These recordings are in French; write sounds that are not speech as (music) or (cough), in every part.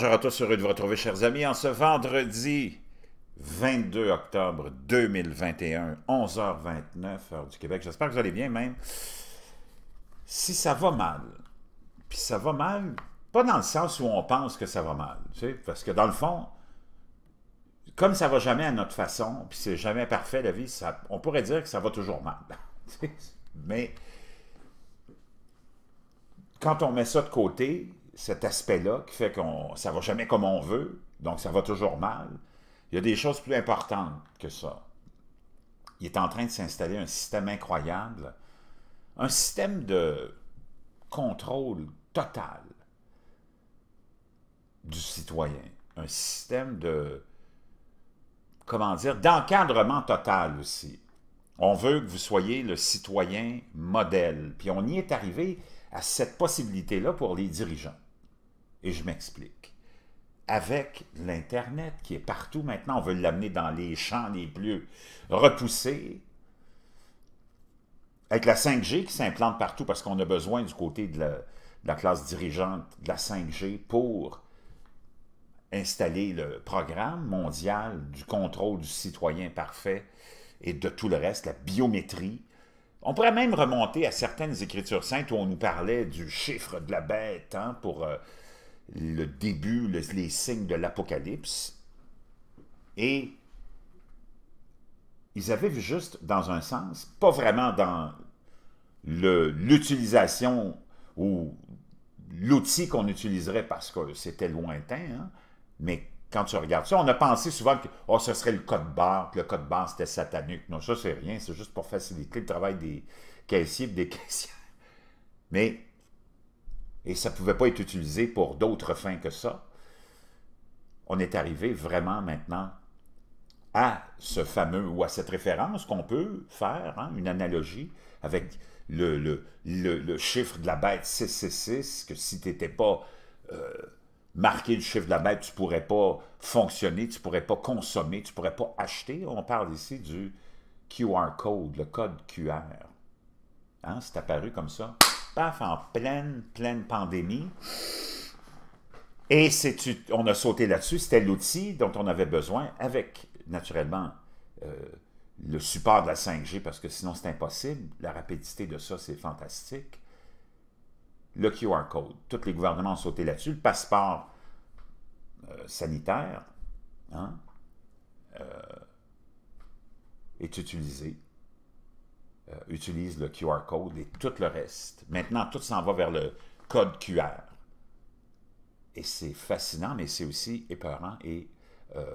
Bonjour à tous, heureux de vous retrouver, chers amis, en ce vendredi 22 octobre 2021, 11h29, heure du Québec. J'espère que vous allez bien, même. Si ça va mal, puis ça va mal, pas dans le sens où on pense que ça va mal, tu sais, parce que dans le fond, comme ça va jamais à notre façon, puis c'est jamais parfait la vie, ça, on pourrait dire que ça va toujours mal. (laughs) mais quand on met ça de côté, cet aspect-là qui fait qu'on ça va jamais comme on veut, donc ça va toujours mal. Il y a des choses plus importantes que ça. Il est en train de s'installer un système incroyable, un système de contrôle total du citoyen, un système de, comment dire, d'encadrement total aussi. On veut que vous soyez le citoyen modèle, puis on y est arrivé à cette possibilité-là pour les dirigeants. Et je m'explique. Avec l'Internet qui est partout maintenant, on veut l'amener dans les champs les plus repoussés, avec la 5G qui s'implante partout parce qu'on a besoin du côté de la, classe dirigeante de la 5G pour installer le programme mondial du contrôle du citoyen parfait et de tout le reste, la biométrie. On pourrait même remonter à certaines Écritures saintes où on nous parlait du chiffre de la bête hein, pour euh, le début, les signes de l'Apocalypse. Et ils avaient vu juste dans un sens, pas vraiment dans l'utilisation ou l'outil qu'on utiliserait parce que c'était lointain, hein. mais quand tu regardes ça, on a pensé souvent que ah, ce serait le code barre, que le code barre c'était satanique. Non, ça c'est rien, c'est juste pour faciliter le travail des caissiers et des caissières. Mais et ça ne pouvait pas être utilisé pour d'autres fins que ça, on est arrivé vraiment maintenant à ce fameux ou à cette référence qu'on peut faire, hein, une analogie avec le, chiffre de la bête 666, que si tu n'étais pas euh, marqué le chiffre de la bête, tu ne pourrais pas fonctionner, tu ne pourrais pas consommer, tu ne pourrais pas acheter. On parle ici du QR code, le code QR. Hein, c'est apparu comme ça en pleine, pleine pandémie. Et on a sauté là-dessus, c'était l'outil dont on avait besoin avec, naturellement, euh, le support de la 5G, parce que sinon c'est impossible. La rapidité de ça, c'est fantastique. Le QR code, tous les gouvernements ont sauté là-dessus. Le passeport euh, sanitaire hein, euh, est utilisé euh, utilise le QR code et tout le reste. Maintenant, tout s'en va vers le code QR. Et c'est fascinant, mais c'est aussi épeurant et, euh,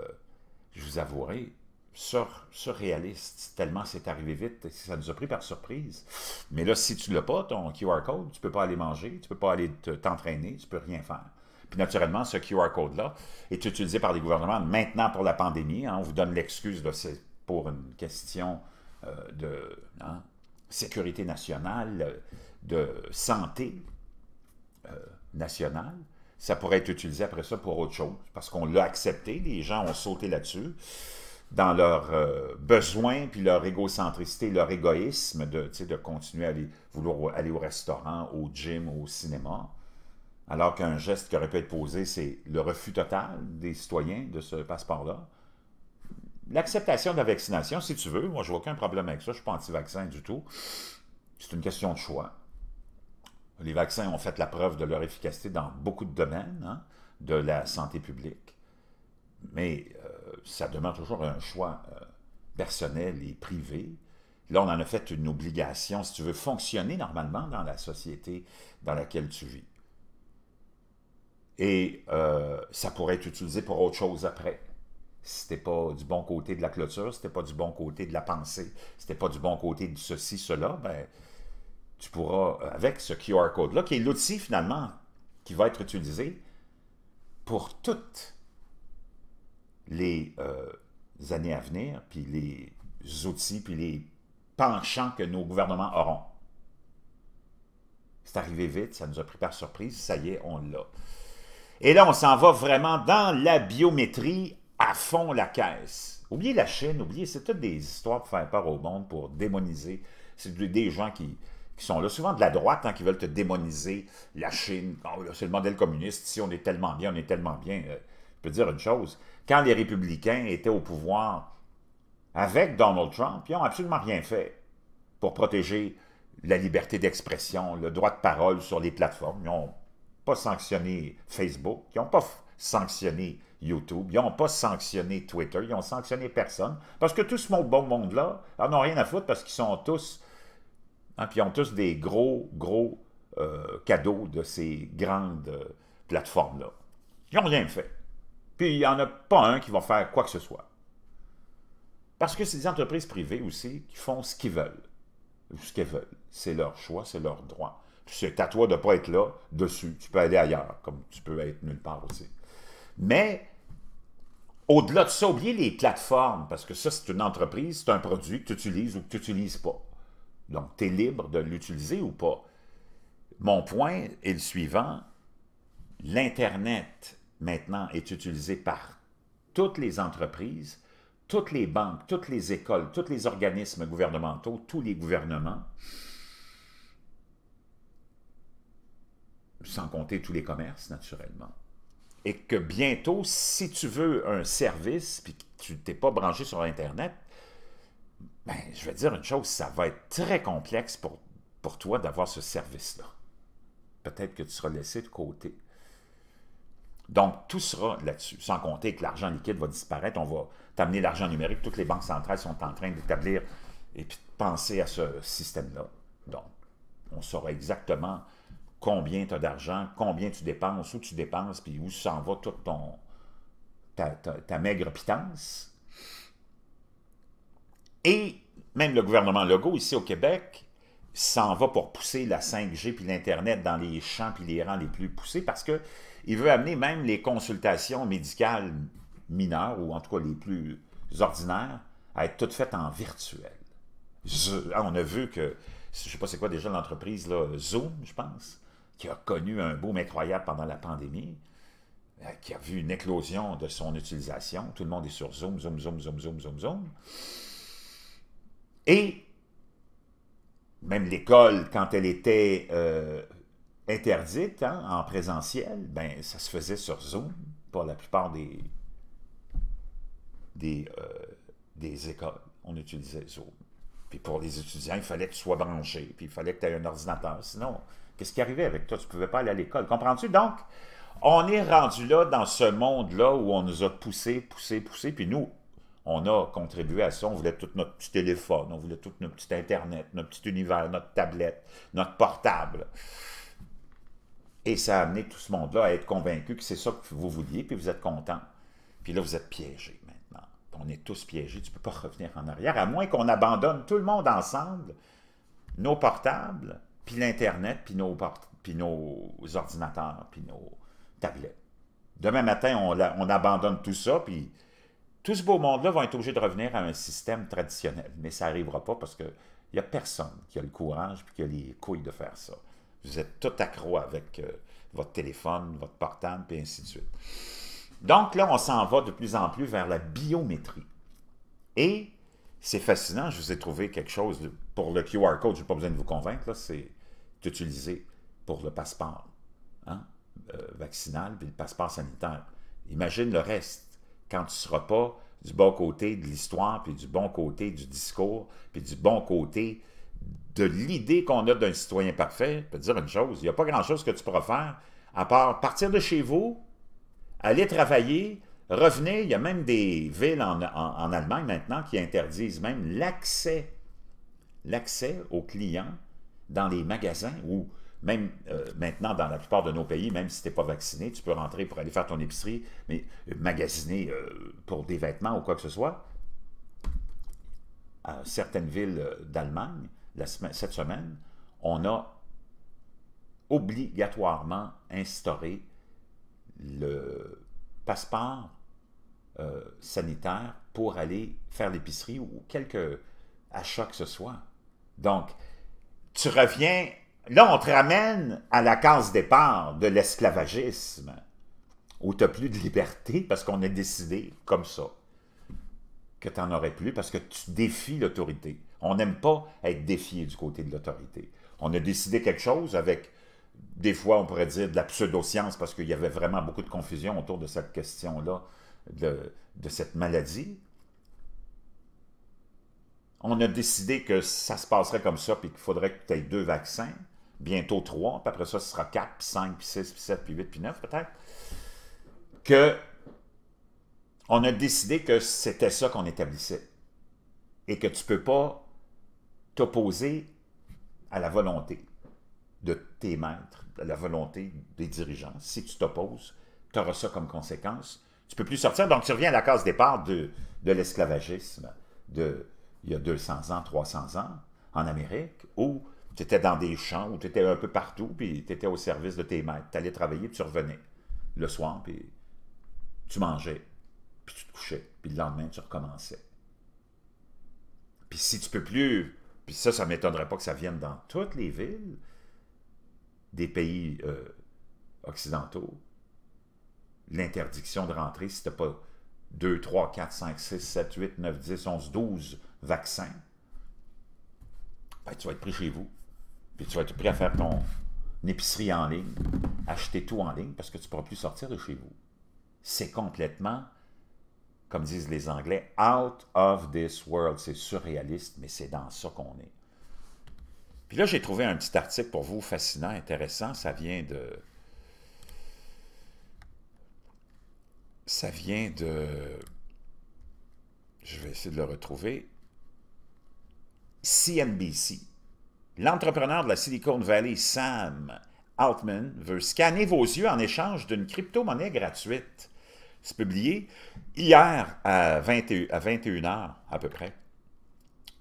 je vous avouerai, surréaliste, tellement c'est arrivé vite, ça nous a pris par surprise. Mais là, si tu ne l'as pas, ton QR code, tu ne peux pas aller manger, tu ne peux pas aller t'entraîner, tu ne peux rien faire. Puis naturellement, ce QR code-là est utilisé par les gouvernements maintenant pour la pandémie. Hein. on vous donne l'excuse, c'est pour une question euh, de hein, sécurité nationale, de santé euh, nationale, ça pourrait être utilisé après ça pour autre chose, parce qu'on l'a accepté, les gens ont sauté là-dessus dans leurs euh, besoins, puis leur égocentricité, leur égoïsme de, continuer à vouloir aller au restaurant, au gym, au cinéma, alors qu'un geste qui aurait pu être posé, c'est le refus total des citoyens de ce passeport-là l'acceptation de la vaccination, si tu veux, moi, je vois aucun problème avec ça, je ne suis pas anti-vaccin du tout. C'est une question de choix. Les vaccins ont fait la preuve de leur efficacité dans beaucoup de domaines hein, de la santé publique, mais euh, ça demeure toujours un choix euh, personnel et privé. Là, on en a fait une obligation, si tu veux fonctionner normalement dans la société dans laquelle tu vis. Et euh, ça pourrait être utilisé pour autre chose après si pas du bon côté de la clôture, si pas du bon côté de la pensée, si pas du bon côté de ceci, cela, ben, tu pourras, euh, avec ce QR code-là, qui est l'outil finalement qui va être utilisé pour toutes les euh, années à venir, puis les outils, puis les penchants que nos gouvernements auront. C'est arrivé vite, ça nous a pris par surprise, ça y est, on l'a. Et là, on s'en va vraiment dans la biométrie à fond la caisse. Oubliez la Chine, oubliez, c'est toutes des histoires pour faire peur au monde, pour démoniser. C'est des gens qui, sont là, souvent de la droite, hein, qui veulent te démoniser la Chine. c'est le modèle communiste, si on est tellement bien, on est tellement bien. Euh, je peux dire une chose, quand les républicains étaient au pouvoir avec Donald Trump, ils n'ont absolument rien fait pour protéger la liberté d'expression, le droit de parole sur les plateformes. Ils n'ont pas sanctionné Facebook, ils n'ont pas sanctionner YouTube, ils n'ont pas sanctionné Twitter, ils n'ont sanctionné personne, parce que tout ce bon monde-là n'en ont rien à foutre parce qu'ils sont tous, hein, puis ils ont tous des gros, gros euh, cadeaux de ces grandes euh, plateformes-là. Ils n'ont rien fait. Puis il n'y en a pas un qui va faire quoi que ce soit. Parce que c'est des entreprises privées aussi qui font ce qu'ils veulent. Ce qu'elles veulent. C'est leur choix, c'est leur droit. c'est à toi de ne pas être là, dessus. Tu peux aller ailleurs, comme tu peux être nulle part aussi. Mais au-delà de ça, oubliez les plateformes, parce que ça, c'est une entreprise, c'est un produit que tu utilises ou que tu n'utilises pas. Donc, tu es libre de l'utiliser ou pas. Mon point est le suivant. L'Internet, maintenant, est utilisé par toutes les entreprises, toutes les banques, toutes les écoles, tous les organismes gouvernementaux, tous les gouvernements, sans compter tous les commerces, naturellement et que bientôt, si tu veux un service, puis que tu t'es pas branché sur Internet, ben, je vais te dire une chose, ça va être très complexe pour, pour toi d'avoir ce service-là. Peut-être que tu seras laissé de côté. Donc, tout sera là-dessus, sans compter que l'argent liquide va disparaître. On va t'amener l'argent numérique. Toutes les banques centrales sont en train d'établir et puis de penser à ce système-là. Donc, on saura exactement combien tu as d'argent, combien tu dépenses, où tu dépenses, puis où s'en va toute ton, ta, maigre pitance. Et même le gouvernement Legault, ici au Québec, s'en va pour pousser la 5G puis l'Internet dans les champs puis les rangs les plus poussés parce qu'il veut amener même les consultations médicales mineures, ou en tout cas les plus ordinaires, à être toutes faites en virtuel. Ah, on a vu que, je ne sais pas c'est quoi déjà l'entreprise, Zoom, je pense, qui a connu un boom incroyable pendant la pandémie, euh, qui a vu une éclosion de son utilisation. Tout le monde est sur Zoom, Zoom, Zoom, Zoom, Zoom, Zoom, Et même l'école, quand elle était euh, interdite hein, en présentiel, ben, ça se faisait sur Zoom pour la plupart des, des, euh, des écoles. On utilisait Zoom. Puis pour les étudiants, il fallait que tu sois branché, puis il fallait que tu aies un ordinateur. Sinon, Qu'est-ce qui arrivait avec toi? Tu ne pouvais pas aller à l'école. Comprends-tu? Donc, on est rendu là dans ce monde-là où on nous a poussé, poussé, poussé, puis nous, on a contribué à ça. On voulait tout notre petit téléphone, on voulait tout notre petit Internet, notre petit univers, notre tablette, notre portable. Et ça a amené tout ce monde-là à être convaincu que c'est ça que vous vouliez, puis vous êtes content. Puis là, vous êtes piégé maintenant. On est tous piégés, tu ne peux pas revenir en arrière, à moins qu'on abandonne tout le monde ensemble, nos portables, puis l'Internet, puis nos, ordinateurs, puis nos tablettes. Demain matin, on, abandonne tout ça, puis tout ce beau monde-là va être obligé de revenir à un système traditionnel. Mais ça n'arrivera pas parce qu'il n'y a personne qui a le courage puis qui a les couilles de faire ça. Vous êtes tout accro avec euh, votre téléphone, votre portable, puis ainsi de suite. Donc là, on s'en va de plus en plus vers la biométrie. Et c'est fascinant, je vous ai trouvé quelque chose pour le QR code, je n'ai pas besoin de vous convaincre, là. c'est utilisé pour le passeport hein, euh, vaccinal puis le passeport sanitaire. Imagine le reste quand tu ne seras pas du bon côté de l'histoire, puis du bon côté du discours, puis du bon côté de l'idée qu'on a d'un citoyen parfait. Je peux dire une chose, il n'y a pas grand-chose que tu pourras faire à part partir de chez vous, aller travailler, revenir. Il y a même des villes en, en, en Allemagne maintenant qui interdisent même l'accès l'accès aux clients dans les magasins ou même euh, maintenant dans la plupart de nos pays, même si tu n'es pas vacciné, tu peux rentrer pour aller faire ton épicerie, mais euh, magasiner euh, pour des vêtements ou quoi que ce soit. À certaines villes d'Allemagne, cette semaine, on a obligatoirement instauré le passeport sanitaire pour aller faire l'épicerie ou quelque achat que ce soit. Donc, tu reviens, là, on te ramène à la case départ de l'esclavagisme, où tu n'as plus de liberté parce qu'on a décidé comme ça que tu n'en aurais plus parce que tu défies l'autorité. On n'aime pas être défié du côté de l'autorité. On a décidé quelque chose avec, des fois, on pourrait dire de la pseudo-science parce qu'il y avait vraiment beaucoup de confusion autour de cette question-là, de cette maladie on a décidé que ça se passerait comme ça, puis qu'il faudrait que tu aies deux vaccins, bientôt trois, puis après ça, ce sera quatre, puis cinq, puis six, puis sept, puis huit, puis neuf peut-être, que on a décidé que c'était ça qu'on établissait et que tu ne peux pas t'opposer à la volonté de tes maîtres, à la volonté des dirigeants. Si tu t'opposes, tu auras ça comme conséquence. Tu ne peux plus sortir. Donc, tu reviens à la case départ de, de l'esclavagisme, de, il y a 200 ans, 300 ans, en Amérique, où tu étais dans des champs, où tu étais un peu partout, puis tu étais au service de tes maîtres. Tu allais travailler, tu revenais le soir, puis tu mangeais, puis tu te couchais, puis le lendemain, tu recommençais. Puis si tu peux plus, puis ça, ça ne m'étonnerait pas que ça vienne dans toutes les villes des pays euh, occidentaux, l'interdiction de rentrer si tu n'as pas 2, 3, 4, 5, 6, 7, 8, 9, 10, 11, 12 vaccin, ben, tu vas être pris chez vous. Puis tu vas être pris à faire ton épicerie en ligne, acheter tout en ligne parce que tu ne pourras plus sortir de chez vous. C'est complètement, comme disent les Anglais, out of this world. C'est surréaliste, mais c'est dans ça qu'on est. Puis là, j'ai trouvé un petit article pour vous fascinant, intéressant. Ça vient de. Ça vient de. Je vais essayer de le retrouver. CNBC. L'entrepreneur de la Silicon Valley, Sam Altman, veut scanner vos yeux en échange d'une crypto-monnaie gratuite. C'est publié hier à, 21, h à peu près.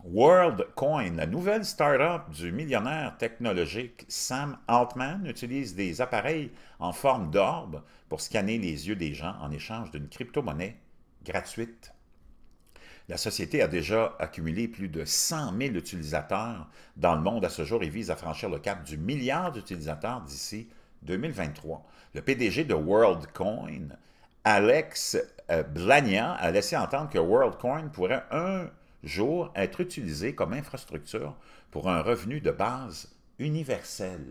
WorldCoin, la nouvelle start-up du millionnaire technologique Sam Altman, utilise des appareils en forme d'orbe pour scanner les yeux des gens en échange d'une crypto-monnaie gratuite. La société a déjà accumulé plus de 100 000 utilisateurs dans le monde à ce jour et vise à franchir le cap du milliard d'utilisateurs d'ici 2023. Le PDG de WorldCoin, Alex euh, Blagnan, a laissé entendre que WorldCoin pourrait un jour être utilisé comme infrastructure pour un revenu de base universel.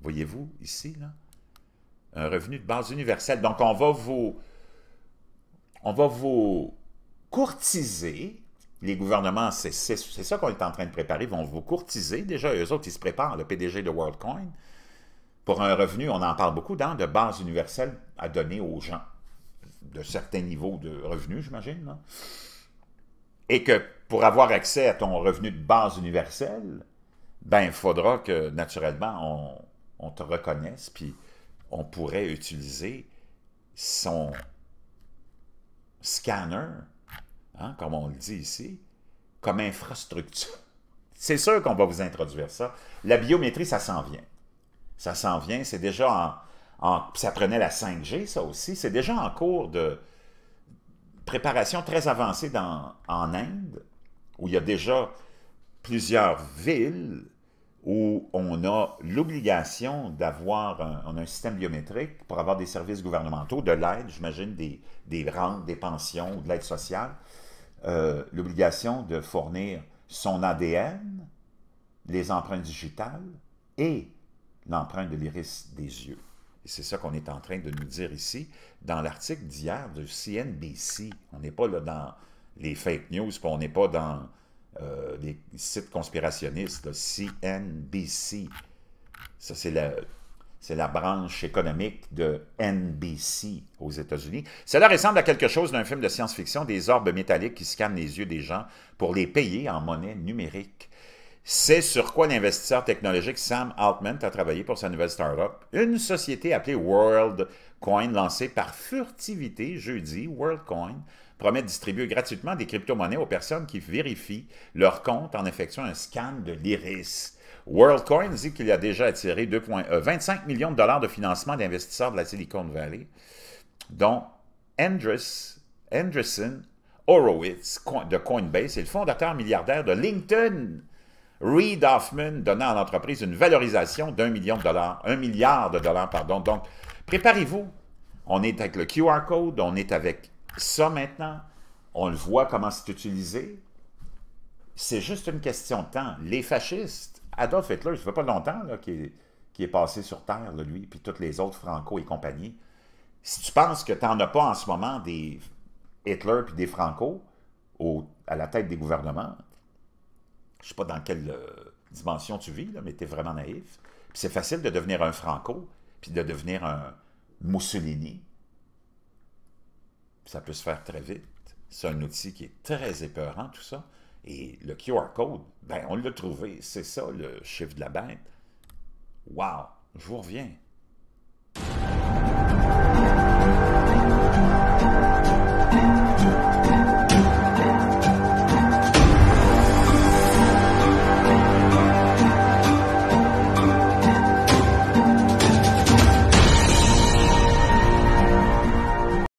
Voyez-vous ici, là? Un revenu de base universel. Donc, on va vous... On va vous courtiser les gouvernements, c'est ça qu'on est en train de préparer, vont vous courtiser. Déjà, eux autres, ils se préparent, le PDG de WorldCoin, pour un revenu, on en parle beaucoup, dans de base universelle à donner aux gens, de certains niveaux de revenus, j'imagine. Et que pour avoir accès à ton revenu de base universelle, ben, il faudra que, naturellement, on, on te reconnaisse, puis on pourrait utiliser son scanner Hein, comme on le dit ici, comme infrastructure. C'est sûr qu'on va vous introduire ça. La biométrie, ça s'en vient. Ça s'en vient, c'est déjà en, Ça prenait la 5G, ça aussi. C'est déjà en cours de préparation très avancée en Inde, où il y a déjà plusieurs villes où on a l'obligation d'avoir un, système biométrique pour avoir des services gouvernementaux, de l'aide, j'imagine, des, des rentes, des pensions, ou de l'aide sociale. Euh, l'obligation de fournir son ADN, les empreintes digitales et l'empreinte de l'iris des yeux. Et c'est ça qu'on est en train de nous dire ici dans l'article d'hier de CNBC. On n'est pas là dans les fake news, on n'est pas dans euh, les sites conspirationnistes, là, CNBC. Ça, c'est c'est la branche économique de NBC aux États-Unis. Cela ressemble à quelque chose d'un film de science-fiction, des orbes métalliques qui scannent les yeux des gens pour les payer en monnaie numérique. C'est sur quoi l'investisseur technologique Sam Altman a travaillé pour sa nouvelle startup, une société appelée WorldCoin, lancée par furtivité jeudi. WorldCoin promet de distribuer gratuitement des crypto-monnaies aux personnes qui vérifient leur compte en effectuant un scan de l'iris. WorldCoin dit qu'il a déjà attiré 25 euh, millions de dollars de financement d'investisseurs de la Silicon Valley, dont Andres, Horowitz de Coinbase et le fondateur milliardaire de LinkedIn, Reid Hoffman, donnant à l'entreprise une valorisation d'un million de dollars, milliard de dollars, pardon. Donc, préparez-vous. On est avec le QR code, on est avec ça maintenant. On le voit comment c'est utilisé. C'est juste une question de temps. Les fascistes Adolf Hitler, ça fait pas longtemps qu'il est, passé sur Terre, lui, puis toutes les autres Franco et compagnie. Si tu penses que tu n'en as pas en ce moment des Hitler puis des Franco à la tête des gouvernements, je ne sais pas dans quelle euh, dimension tu vis, mais tu es vraiment naïf. Puis c'est facile de devenir un Franco, puis de devenir un Mussolini. Ça peut se faire très vite. C'est un outil qui est très épeurant, tout ça. Et le QR code, ben, on l'a trouvé. C'est ça, le chiffre de la bête. Wow! Je vous reviens.